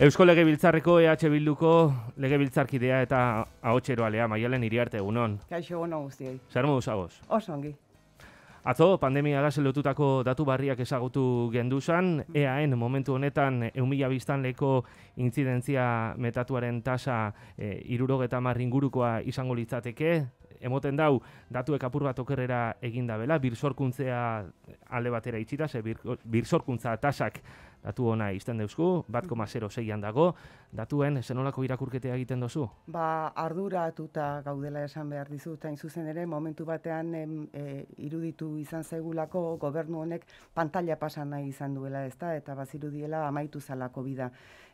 Eusko Legebiltzarreko EH Bilduko Legebiltzarkidea eta ahotsero alea Maialen Iriarte egunon. Kaixo unon guztiei. Zer modu zagoz? Osongi. Atzo, pandemia gazen lotutako datu barriak ezagutu genduzan, EAN momentu honetan eumila biztan leko incidentzia metatuaren tasa e, irurogeta marringurukoa izango litzateke, emoten dau, datuek apur bat okerrera eginda bela, birsorkuntzea alde batera itxita, ze birsorkuntza tasak datu ona izten deuzku, bat koma zeian dago, datuen zenolako irakurketea egiten dozu? Ba, ardura atuta gaudela esan behar dizut, hain zuzen ere, momentu batean e, iruditu izan zaigulako gobernu honek pantalla pasan nahi izan duela, ezta, eta bazirudiela amaitu zalako bida.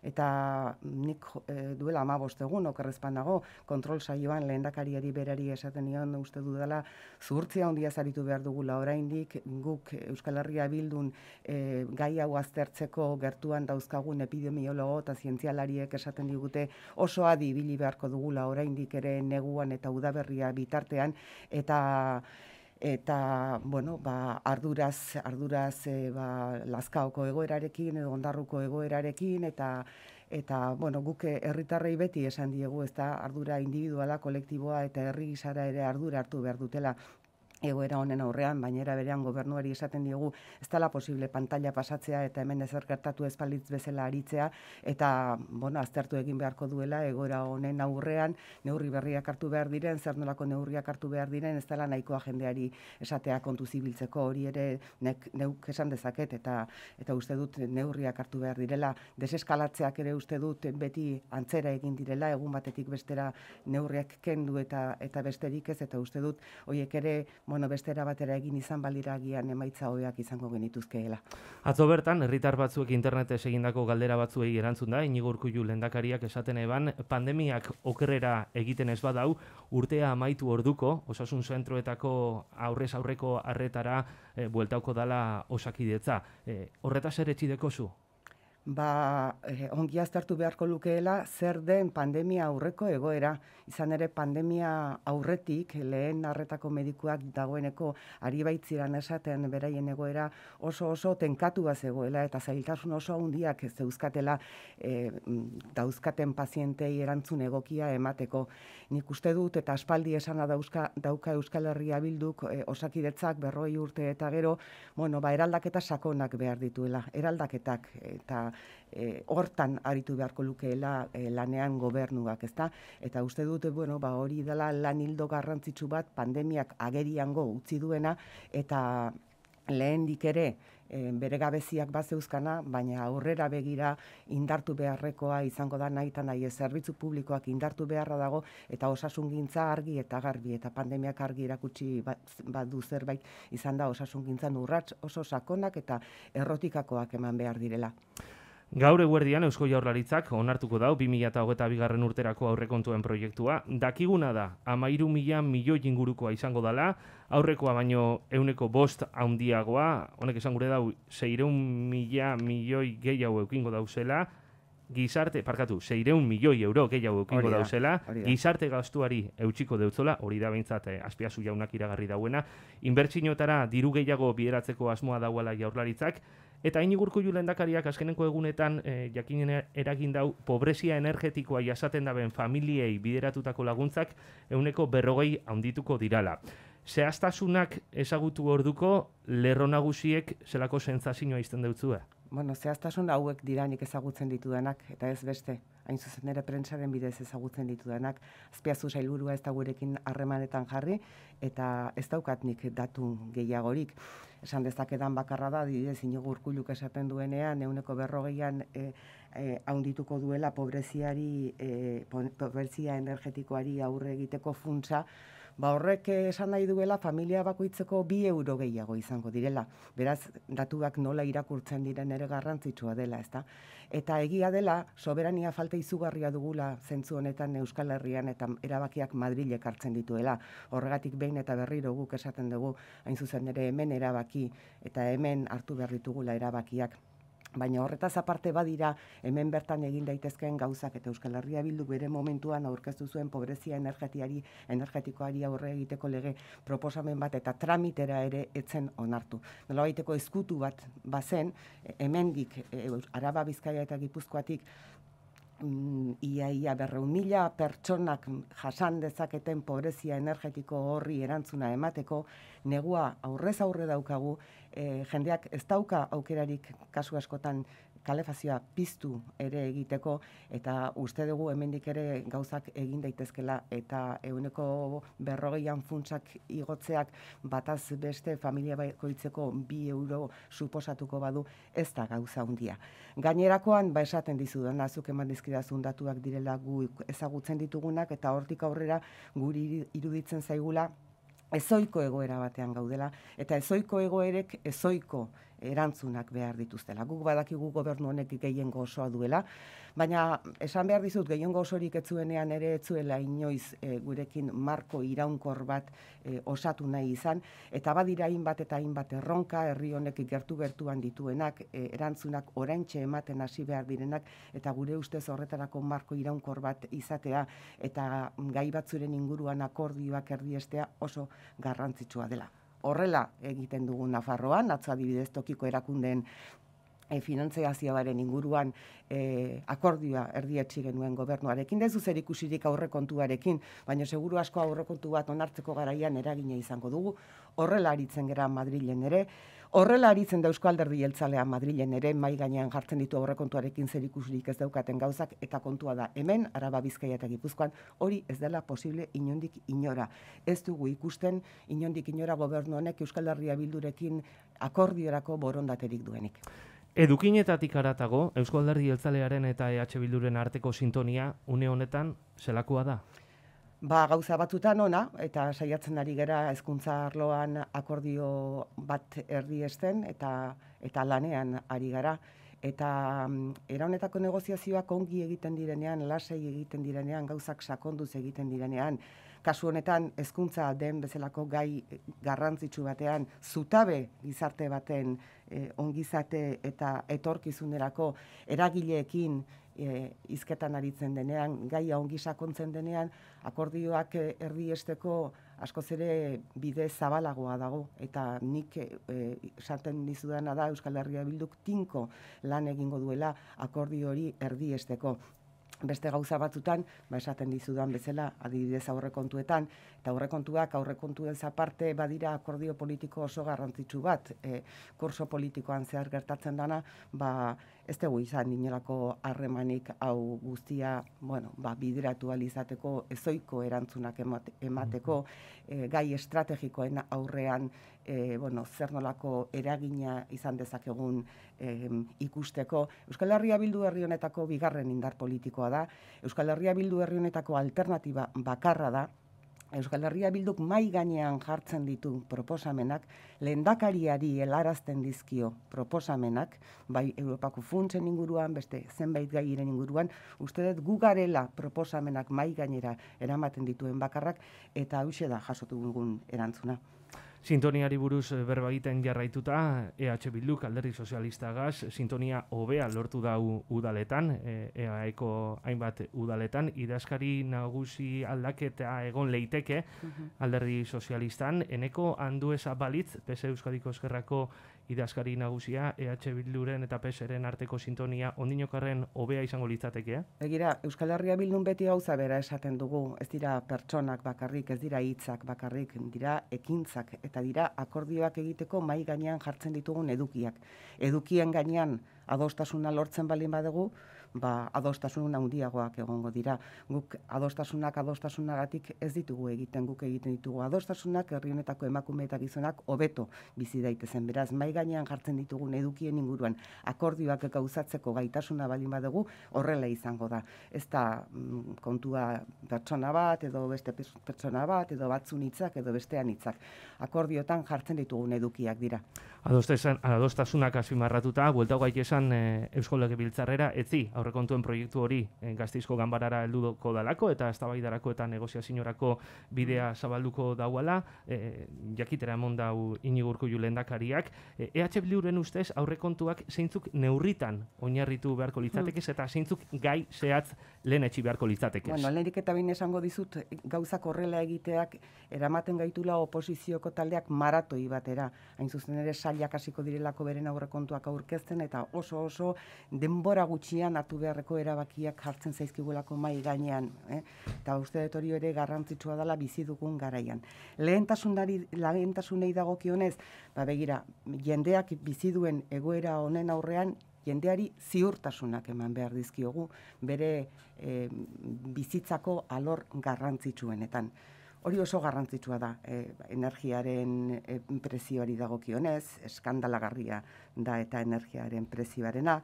Eta nik e, duela ama bostegun, okerrezpan dago, kontrol saioan lehendakariari berari esaten nion uste dudala, zuhurtzia handia zaritu behar dugula, oraindik guk Euskal Herria bildun e, gai hau aztertzeko gertuan dauzkagun epidemiologo eta zientzialariek esaten digute oso adi bili beharko dugula oraindik ere neguan eta udaberria bitartean eta eta bueno ba arduraz arduraz e, ba laskaoko egoerarekin edo ondarruko egoerarekin eta eta bueno guk herritarrei beti esan diegu ezta ardura individuala kolektiboa eta herri gisara ere ardura hartu behar dutela egoera honen aurrean, bainera berean gobernuari esaten diogu, ez dela posible pantalla pasatzea eta hemen ezer gertatu espalitz bezala aritzea, eta, bueno, aztertu egin beharko duela, egoera honen aurrean, neurri berriak hartu behar diren, zer nolako neurriak hartu behar diren, ez dela nahikoa jendeari esatea kontu zibiltzeko hori ere, nek, neuk esan dezaket, eta eta uste dut neurriak hartu behar direla, deseskalatzeak ere uste dut beti antzera egin direla, egun batetik bestera neurriak kendu eta, eta besterik ez, eta uste dut, hoiek ere bueno, beste batera egin izan balira emaitza hobeak izango genituzkeela. Atzo bertan, herritar batzuek internetez egindako galdera batzuei erantzun da, inigurku ju lendakariak esaten eban, pandemiak okerrera egiten ez badau, urtea amaitu orduko, osasun zentroetako aurrez aurreko arretara eh, bueltauko dala osakidetza. E, eh, horretas ere txideko ba, eh, ongi aztertu beharko lukeela zer den pandemia aurreko egoera, izan ere pandemia aurretik lehen harretako medikuak dagoeneko ari baitziran esaten beraien egoera oso oso tenkatu batzegoela zegoela eta zailtasun oso handiak ez euskatela eh, mm, dauzkaten pazientei erantzun egokia emateko. Nik uste dut eta aspaldi esana dauzka, dauka Euskal Herria bilduk eh, osakidetzak, berroi urte eta gero, bueno, ba, eraldaketa sakonak behar dituela, eraldaketak eta e, hortan aritu beharko lukeela eh, lanean gobernuak, ezta? Eta uste dute, bueno, ba hori dela lan hildo garrantzitsu bat pandemiak ageriango utzi duena eta lehendik ere e, bere gabeziak bat zeuzkana, baina aurrera begira indartu beharrekoa izango da nahi eta nahi zerbitzu publikoak indartu beharra dago eta osasungintza argi eta garbi eta pandemiak argi irakutsi bat, zerbait izan da osasungintzan urrats oso sakonak eta errotikakoak eman behar direla. Gaur eguerdian Eusko Jaurlaritzak onartuko dau 2008 garren urterako aurrekontuen proiektua. Dakiguna da, amairu mila milioi ingurukoa izango dala aurrekoa baino euneko bost handiagoa, honek esan gure dau, seireun mila milioi gehiago eukingo dauzela, gizarte, parkatu, seireun milioi euro gehiago eukingo orida, dauzela, gizarte gaztuari eutsiko deutzola, hori da behintzat eh, azpiazu jaunak iragarri dauena, inbertsinotara diru gehiago bideratzeko asmoa dauala jaurlaritzak, Eta hain igurku lendakariak azkeneko egunetan e, jakinen eragin dau pobrezia energetikoa jasaten daben familiei bideratutako laguntzak euneko berrogei handituko dirala. Zehaztasunak ezagutu orduko lerro nagusiek zelako sentzazioa izten dutzua. Bueno, zehaztasun hauek diranik ezagutzen ditudanak, eta ez beste, hain zuzen ere prentsaren bidez ezagutzen ditudanak, azpiazu sailburua ez da gurekin harremanetan jarri, eta ez daukatnik nik datu gehiagorik esan dezakedan bakarra da, dide zinigurkuluk esaten duenean, euneko berrogeian e, eh, haundituko duela pobreziari, eh, pobrezia energetikoari aurre egiteko funtsa, Ba horrek esan nahi duela, familia bakoitzeko bi euro gehiago izango direla. Beraz, datuak nola irakurtzen diren ere garrantzitsua dela, ezta? Eta egia dela, soberania falta izugarria dugula zentzu honetan Euskal Herrian eta erabakiak Madrilek hartzen dituela. Horregatik behin eta berriro guk esaten dugu, hain zuzen ere hemen erabaki eta hemen hartu berritugula erabakiak. Baina horretaz aparte badira, hemen bertan egin daitezkeen gauzak eta Euskal Herria Bildu bere momentuan aurkeztu zuen pobrezia energetiari, energetikoari aurre egiteko lege proposamen bat eta tramitera ere etzen onartu. Nola eskutu bat bazen, hemendik e, Araba Bizkaia eta Gipuzkoatik iaia mm, berreun mila pertsonak jasan dezaketen pobrezia energetiko horri erantzuna emateko, negua aurrez aurre daukagu, eh, jendeak ez dauka aukerarik kasu askotan kalefazioa piztu ere egiteko eta uste dugu hemendik ere gauzak egin daitezkela eta ehuneko berrogeian funtsak igotzeak bataz beste familia baikoitzeko bi euro suposatuko badu ez da gauza hundia. Gainerakoan ba esaten dizu den azuk eman dizkidazun direla gu ezagutzen ditugunak eta hortik aurrera guri iruditzen zaigula Ezoiko egoera batean gaudela, eta ezoiko egoerek ezoiko erantzunak behar dituztela. Guk badakigu gobernu honek gehiengo osoa duela, baina esan behar dizut gehiengo osorik etzuenean ere etzuela inoiz eh, gurekin marko iraunkor bat eh, osatu nahi izan eta badira hainbat eta hainbat erronka herri honek gertu gertuan dituenak e, erantzunak oraintxe ematen hasi behar direnak eta gure ustez horretarako marko iraunkor bat izatea eta gai batzuren inguruan akordioak erdiestea oso garrantzitsua dela horrela egiten dugu Nafarroan, atzo adibidez tokiko erakundeen e, eh, finantzeazioaren inguruan e, akordioa erdietxi genuen gobernuarekin, dezu zer ikusirik aurrekontuarekin, baina seguru asko aurrekontu bat onartzeko garaian eragina izango dugu, horrela aritzen gara Madrilen ere, Horrela aritzen da Eusko Alderdi Jeltzalea Madrilen ere mai gainean jartzen ditu aurrekontuarekin zer ikusurik ez daukaten gauzak eta kontua da hemen Araba Bizkaia eta Gipuzkoan hori ez dela posible inondik inora. Ez dugu ikusten inondik inora gobernu honek Euskal Herria bildurekin akordiorako borondaterik duenik. Edukinetatik haratago, Eusko Alderdi Jeltzalearen eta EH Bilduren arteko sintonia une honetan zelakoa da ba, gauza batzutan ona, eta saiatzen ari gera hezkuntza arloan akordio bat erdi esten, eta, eta lanean ari gara. Eta mm, eraunetako honetako negoziazioak ongi egiten direnean, lasei egiten direnean, gauzak sakonduz egiten direnean, kasu honetan hezkuntza den bezalako gai eh, garrantzitsu batean zutabe gizarte baten e, ongizate eta etorkizunerako eragileekin e, izketan aritzen denean, gaia ongi sakontzen denean, akordioak e, erdi esteko askoz ere bide zabalagoa dago. Eta nik e, e, esaten dizudana da Euskal Herria Bilduk tinko lan egingo duela akordio hori erdi esteko. Beste gauza batzutan, ba esaten dizudan bezala, adibidez aurrekontuetan, eta aurrekontuak aurrekontuen zaparte badira akordio politiko oso garrantzitsu bat, e, kurso politikoan zehar gertatzen dana, ba, ez dugu izan inolako harremanik hau guztia, bueno, ba, bideratu alizateko, ezoiko erantzunak emateko, e, gai estrategikoen aurrean, e, bueno, zer nolako eragina izan dezakegun e, ikusteko. Euskal Herria Bildu Herri honetako bigarren indar politikoa da, Euskal Herria Bildu Herri honetako alternatiba bakarra da, Euskal Herria Bilduk mai gainean jartzen ditu proposamenak, lehendakariari helarazten dizkio proposamenak, bai Europako funtsen inguruan, beste zenbait gairen inguruan, uste dut gu garela proposamenak mai gainera eramaten dituen bakarrak, eta hauxe da jasotugun erantzuna. Sintoniari buruz eh, egiten jarraituta, EH Bilduk alderdi sozialista gaz, sintonia hobea lortu da udaletan, EAEko eh, e hainbat udaletan, idazkari nagusi aldaketa egon leiteke alderdi sozialistan, eneko handu balitz, PSE Euskadiko Eskerrako idazkari nagusia, EH Bilduren eta PESeren arteko sintonia, ondinokarren hobea izango litzateke, eh? Egira, Euskal Herria Bildun beti gauza bera esaten dugu, ez dira pertsonak bakarrik, ez dira hitzak bakarrik, dira ekintzak, eta dira akordioak egiteko mai gainean jartzen ditugun edukiak. Edukien gainean adostasuna lortzen balin badugu, ba, adostasun handiagoak egongo dira. Guk adostasunak adostasunagatik ez ditugu egiten guk egiten ditugu. Adostasunak herri honetako emakume eta gizonak hobeto bizi daitezen. Beraz, mai gainean jartzen ditugun edukien inguruan akordioak gauzatzeko gaitasuna baldin badugu, horrela izango da. Ez da mm, kontua pertsona bat edo beste pertsona bat edo batzun hitzak edo bestean hitzak. Akordiotan jartzen ditugun edukiak dira. Adostasunak azpimarratuta, bueltau gaitesan e, eh, Eusko Legebiltzarrera, etzi, aur aurrekontuen proiektu hori e, eh, gazteizko ganbarara helduko dalako eta eztabaidarako eta negoziazinorako bidea mm. zabalduko dauala eh, eh, e, jakitera emon dau inigurko julen dakariak e, EH ustez aurrekontuak zeintzuk neurritan oinarritu beharko hmm. litzatekez eta zeintzuk gai zehatz lehen etxi beharko litzatekez Bueno, lehen eta bain esango dizut gauzak horrela egiteak eramaten gaitula oposizioko taldeak maratoi batera hain zuzen ere saliak hasiko direlako beren aurrekontuak aurkezten eta oso oso denbora gutxian atu hartu beharreko erabakiak hartzen zaizkigulako mai gainean, eh? Ta uste dut hori ere garrantzitsua dela bizi dugun garaian. Lehentasunari lehentasunei dagokionez, ba begira, jendeak bizi duen egoera honen aurrean jendeari ziurtasunak eman behar dizkiogu bere eh, bizitzako alor garrantzitsuenetan. Hori oso garrantzitsua da, e, energiaren e, prezioari dago eskandalagarria da eta energiaren prezioarena,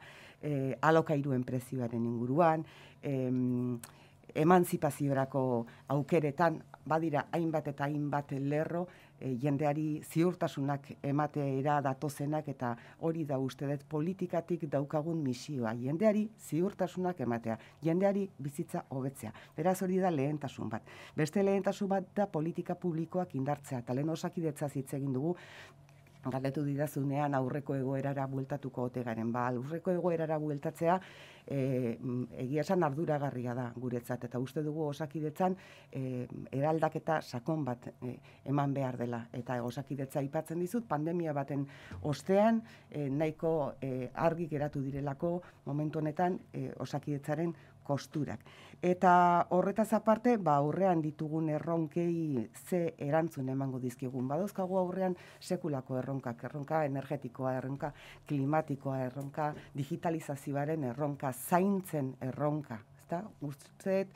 e, eh, alokairuen prezioaren inguruan, e, emantzipazibrako aukeretan, badira, hainbat eta hainbat lerro, eh, jendeari ziurtasunak emateera datozenak, eta hori da uste dut politikatik daukagun misioa. Jendeari ziurtasunak ematea, jendeari bizitza hobetzea. Beraz hori da lehentasun bat. Beste lehentasun bat da politika publikoak indartzea. Talen osakidetza egin dugu, galetu didazunean aurreko egoerara bueltatuko ote garen. Ba, aurreko egoerara bueltatzea e, egia esan arduragarria da guretzat eta uste dugu osakidetzan e, eraldaketa sakon bat e, eman behar dela eta osakidetza aipatzen dizut pandemia baten ostean e, nahiko e, argi geratu direlako momentu honetan e, osakidetzaren kosturak. Eta horretaz aparte, ba, aurrean ditugun erronkei ze erantzun emango dizkigun. Badozkagu aurrean sekulako erronka, erronka energetikoa, erronka klimatikoa, erronka digitalizazioaren erronka, zaintzen erronka ezta? Uztzet,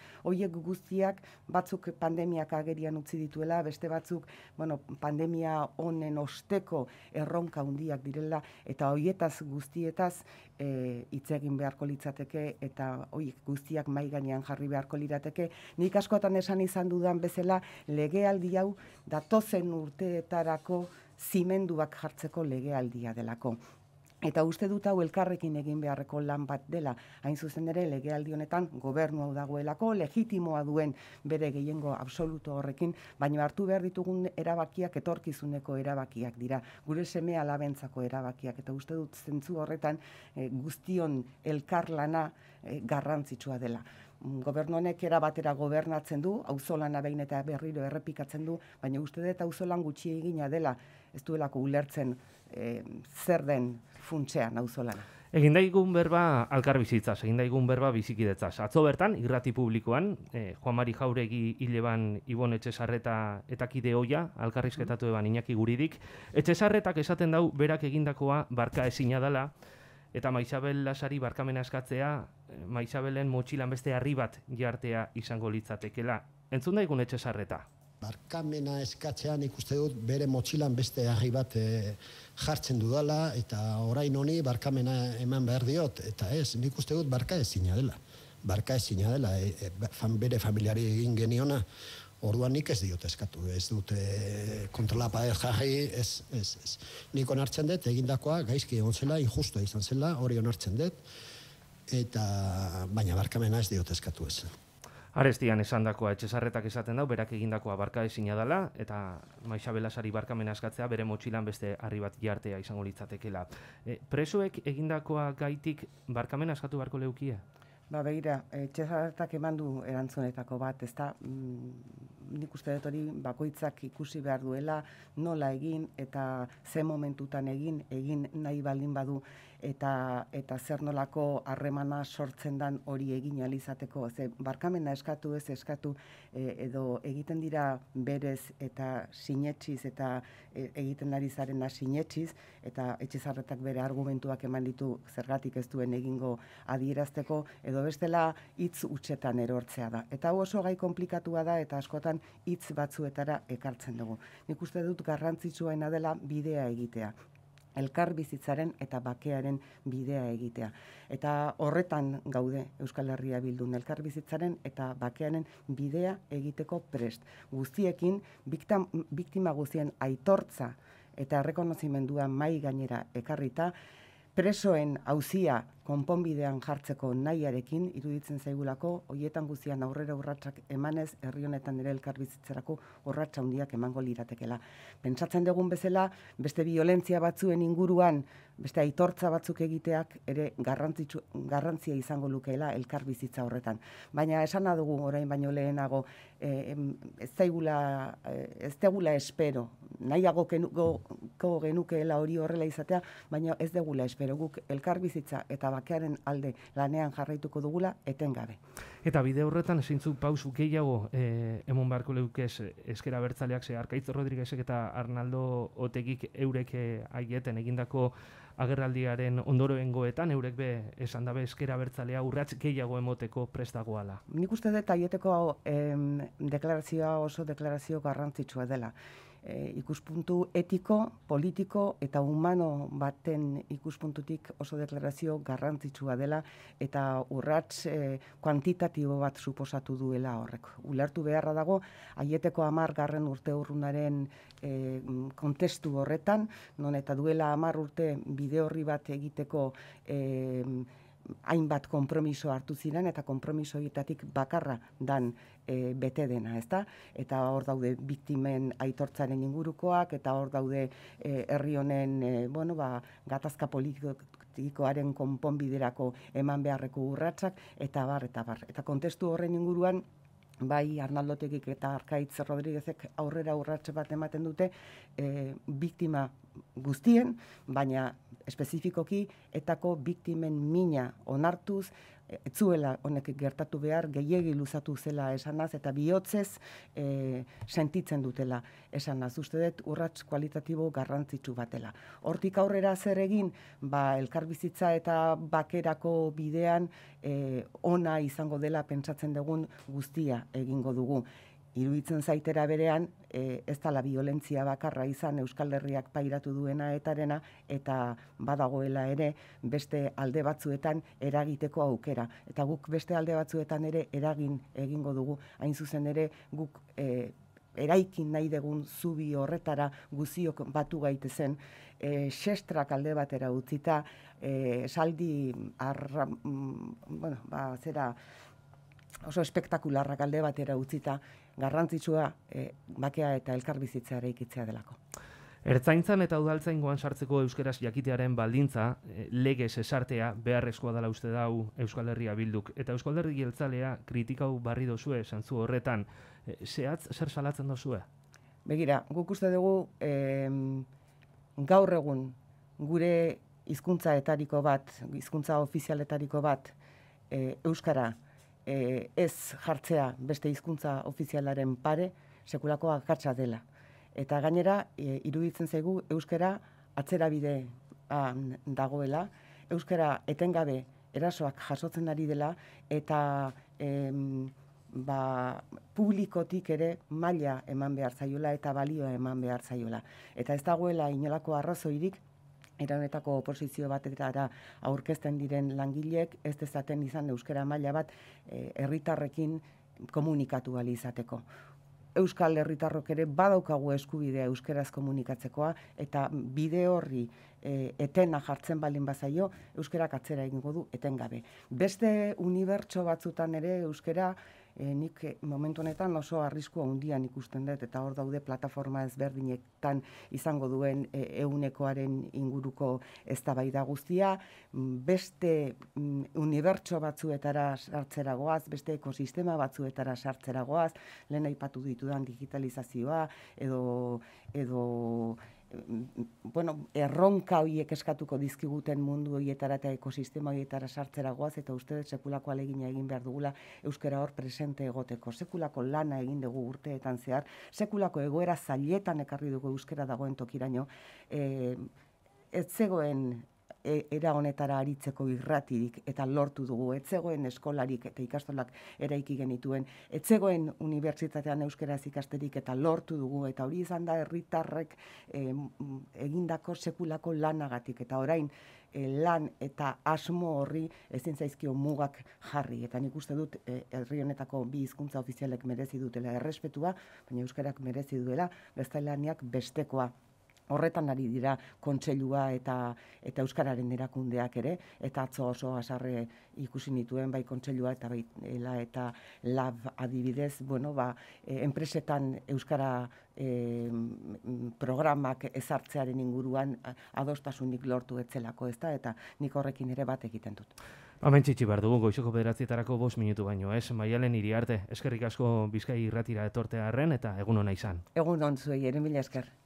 guztiak batzuk pandemiak agerian utzi dituela, beste batzuk, bueno, pandemia honen osteko erronka hundiak direla, eta horietaz guztietaz e, itzegin beharko litzateke, eta horiek guztiak maiganean jarri beharko lirateke. Nik askotan esan izan dudan bezala, legealdi hau datozen urteetarako zimenduak jartzeko legealdia delako. Eta uste dut hau elkarrekin egin beharreko lan bat dela. Hain zuzen ere, legealdi honetan gobernu hau dagoelako, legitimoa duen bere gehiengo absoluto horrekin, baina hartu behar ditugun erabakiak etorkizuneko erabakiak dira. Gure seme alabentzako erabakiak. Eta uste dut zentzu horretan eh, guztion elkarlana e, garrantzitsua dela. Gobernu honek erabatera gobernatzen du, hauzolana behin eta berriro errepikatzen du, baina uste dut auzolan gutxi egina dela ez duelako ulertzen zer den funtzean auzolana. Egin daigun berba alkar bizitzaz, egin daigun berba bizikidetzaz. Atzo bertan, irrati publikoan, e, Juan Mari Jauregi Ileban, ban Ibon Etxezarreta Kide hoia, alkarrizketatu mm-hmm. eban inaki guridik. Etxezarretak esaten dau, berak egindakoa barka ezina dala eta Maixabel Lasari barkamena eskatzea, eh, Maixabelen motxilan beste harri bat jartea izango litzatekela. Entzun daigun Etxezarreta? Barkamena eskatzean ikuste dut bere motxilan beste harri bat eh, jartzen dudala eta orain honi barkamena eman behar diot eta ez, nik uste dut barka dela barka dela eh, eh, ba, fan bere familiari egin geniona orduan nik ez diot eskatu ez dut kontrolapa ez jarri ez, ez, ez, nik onartzen dut egindakoa gaizki egon zela, injusto izan zela hori onartzen dut eta baina barkamena ez diot eskatu ez Arestian esandakoa etxezarretak esaten dau berak egindakoa barka ezina dela eta sari barkamena askatzea bere motxilan beste harri bat jartea izango litzatekeela. E, presoek egindakoa gaitik barkamena askatu barko leukia? Ba, begira, etxezarretak eman du erantzunetako bat, ezta? Mm, nik uste dut hori bakoitzak ikusi behar duela, nola egin eta ze momentutan egin, egin nahi baldin badu eta, eta zer nolako harremana sortzen dan hori egin alizateko. Ze, barkamena eskatu ez eskatu e, edo egiten dira berez eta sinetsiz eta e, egiten ari zaren sinetsiz eta etxezarretak bere argumentuak eman ditu zergatik ez duen egingo adierazteko edo bestela hitz utxetan erortzea da. Eta oso gai komplikatua da eta askotan batzuetan hitz batzuetara ekartzen dugu. Nik uste dut garrantzitsuena dela bidea egitea elkar bizitzaren eta bakearen bidea egitea. Eta horretan gaude Euskal Herria bildun, elkar bizitzaren eta bakearen bidea egiteko prest. Guztiekin, biktam, biktima aitortza eta rekonozimendua mai gainera ekarrita, presoen hauzia konponbidean jartzeko nahiarekin iruditzen zaigulako hoietan guztian aurrera urratsak emanez herri honetan ere elkarbizitzerako orratsa handiak emango liratekeela. Pentsatzen dugun bezala beste biolentzia batzuen inguruan beste aitortza batzuk egiteak ere garrantzitsu garrantzia izango lukeela elkarbizitza horretan. Baina esana dugu orain baino lehenago eh, ez zaigula eh, ez tegula espero nahiago genuko genukeela hori horrela izatea, baina ez degula espero guk elkarbizitza eta bakearen alde lanean jarraituko dugula etengabe. Eta bide horretan zeintzuk pausu gehiago eh, emon barko leukez ez eskera bertzaleak ze Arkaitz Rodriguezek eta Arnaldo Otegik eurek eh, aieten egindako agerraldiaren ondoroengoetan eurek be esan dabe eskera bertzalea urrats gehiago emoteko prestagoala. Nik uste dut aieteko deklarazioa oso deklarazio garrantzitsua dela. E, ikuspuntu etiko, politiko eta humano baten ikuspuntutik oso deklarazio garrantzitsua dela eta urrats e, kuantitatibo bat suposatu duela horrek. Ulertu beharra dago, haieteko amar garren urte urrunaren e, kontestu horretan, non eta duela amar urte bide horri bat egiteko e, hainbat konpromiso hartu ziren eta konpromiso hitatik bakarra dan e, bete dena, ezta? Eta hor daude biktimen aitortzaren ingurukoak eta hor daude e, herri honen e, bueno, ba, gatazka politikoaren konponbiderako eman beharreko urratsak eta bar eta bar. Eta kontestu horren inguruan bai Arnaldotegik eta Arkaitz Rodriguezek aurrera urratxe bat ematen dute e, biktima guztien, baina espezifikoki etako biktimen mina onartuz, etzuela honek gertatu behar gehiegi luzatu zela esanaz eta bihotzez e, sentitzen dutela esanaz. Uste dut urrats kualitatibo garrantzitsu batela. Hortik aurrera zer egin, ba, elkarbizitza eta bakerako bidean e, ona izango dela pentsatzen dugun guztia egingo dugu iruditzen zaitera berean, e, ez dala violentzia bakarra izan Euskal Herriak pairatu duena etarena, eta badagoela ere beste alde batzuetan eragiteko aukera. Eta guk beste alde batzuetan ere eragin egingo dugu, hain zuzen ere guk e, eraikin nahi degun zubi horretara guziok batu gaite zen, e, sestrak alde batera utzita, e, saldi arra, mm, bueno, ba, zera, oso espektakularrak alde batera utzita, garrantzitsua e, bakea eta elkarbizitza ere ikitzea delako. Ertzaintzan eta udaltzaingoan sartzeko euskeraz jakitearen baldintza, e, legez esartea beharrezkoa dela uste dau Euskal Herria bilduk. Eta Euskal Herri Geltzalea kritikau barri dozue, zantzu horretan, e, eh, sehatz zer salatzen dozue? Begira, guk uste dugu gaur egun gure hizkuntza etariko bat, hizkuntza ofizialetariko bat, Euskara, e, ez jartzea beste hizkuntza ofizialaren pare sekulako akatsa dela. Eta gainera, e, iruditzen zaigu euskera atzera bide dagoela, euskera etengabe erasoak jasotzen ari dela, eta ba, publikotik ere maila eman behar zaiola eta balioa eman behar zaiola. Eta ez dagoela inolako arrazoirik, eranetako oposizio eta aurkezten diren langilek ez dezaten izan euskara maila bat eh, herritarrekin komunikatu bali izateko. Euskal herritarrok ere badaukagu eskubidea euskeraz komunikatzekoa eta bide horri eh, etena jartzen baldin bazaio euskerak atzera egingo du etengabe. Beste unibertso batzutan ere Euskara e, nik eh, momentu honetan oso arrisku handian ikusten dut eta hor daude plataforma ezberdinetan izango duen eh, ehunekoaren e, inguruko eztabaida guztia mm, beste mm, unibertso batzuetara sartzeragoaz beste ekosistema batzuetara sartzeragoaz lehen aipatu ditudan digitalizazioa edo edo bueno, erronka horiek eskatuko dizkiguten mundu horietara eta ekosistema horietara sartzera goaz, eta uste dut sekulako alegina egin behar dugula euskera hor presente egoteko. Sekulako lana egin dugu urteetan zehar, sekulako egoera zailetan ekarri dugu euskera dagoen tokiraino, e, ez zegoen E, era honetara aritzeko irratirik eta lortu dugu etzegoen eskolarik eta ikastolak eraiki genituen etzegoen unibertsitatean euskeraz ikasterik eta lortu dugu eta hori izan da herritarrek eh, egindako sekulako lanagatik eta orain eh, lan eta asmo horri ezin zaizkio mugak jarri eta nik uste dut eh, herri honetako bi hizkuntza ofizialek merezi dutela errespetua baina euskarak merezi duela bestelaniak bestekoa horretan ari dira kontseilua eta eta euskararen erakundeak ere eta atzo oso hasarre ikusi nituen bai kontseilua eta bai eta lab adibidez bueno ba e, enpresetan euskara e, programak ezartzearen inguruan adostasunik lortu etzelako ezta eta nik horrekin ere bat egiten dut Amentsi txibar dugu goizoko bederatzietarako bos minutu baino, ez? Maialen hiri arte, eskerrik asko bizkai irratira etortearen eta egun hona izan. Egun hon zuei, ere esker.